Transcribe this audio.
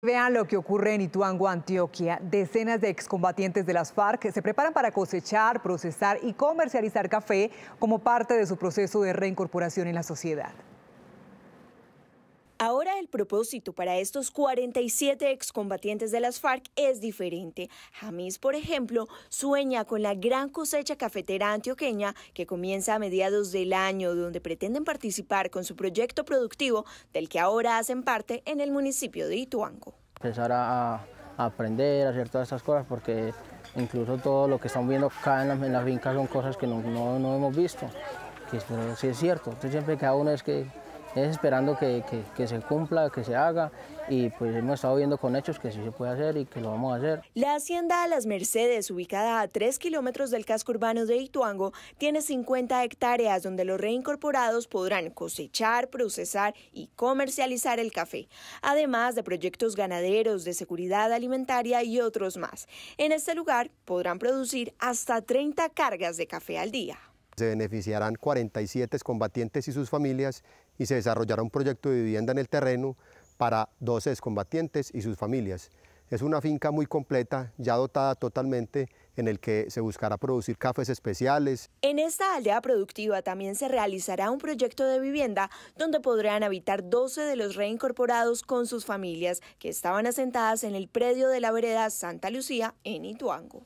Vean lo que ocurre en Ituango, Antioquia. Decenas de excombatientes de las FARC se preparan para cosechar, procesar y comercializar café como parte de su proceso de reincorporación en la sociedad. Ahora el propósito para estos 47 excombatientes de las FARC es diferente. Jamis, por ejemplo, sueña con la gran cosecha cafetera antioqueña que comienza a mediados del año, donde pretenden participar con su proyecto productivo del que ahora hacen parte en el municipio de Ituango. Empezar a, aprender, a hacer todas estas cosas, porque incluso todo lo que estamos viendo acá en las, en fincas son cosas que no, hemos visto. Que, pero sí es cierto, entonces siempre cada uno es que esperando que, que, se cumpla, que se haga y pues hemos estado viendo con hechos que sí se puede hacer y que lo vamos a hacer. La hacienda Las Mercedes, ubicada a 3 kilómetros del casco urbano de Ituango, tiene 50 hectáreas donde los reincorporados podrán cosechar, procesar y comercializar el café, además de proyectos ganaderos de seguridad alimentaria y otros más. En este lugar podrán producir hasta 30 cargas de café al día. Se beneficiarán 47 combatientes y sus familias y se desarrollará un proyecto de vivienda en el terreno para 12 excombatientes y sus familias. Es una finca muy completa, ya dotada totalmente, en el que se buscará producir cafés especiales. En esta aldea productiva también se realizará un proyecto de vivienda donde podrán habitar 12 de los reincorporados con sus familias que estaban asentadas en el predio de la vereda Santa Lucía en Ituango.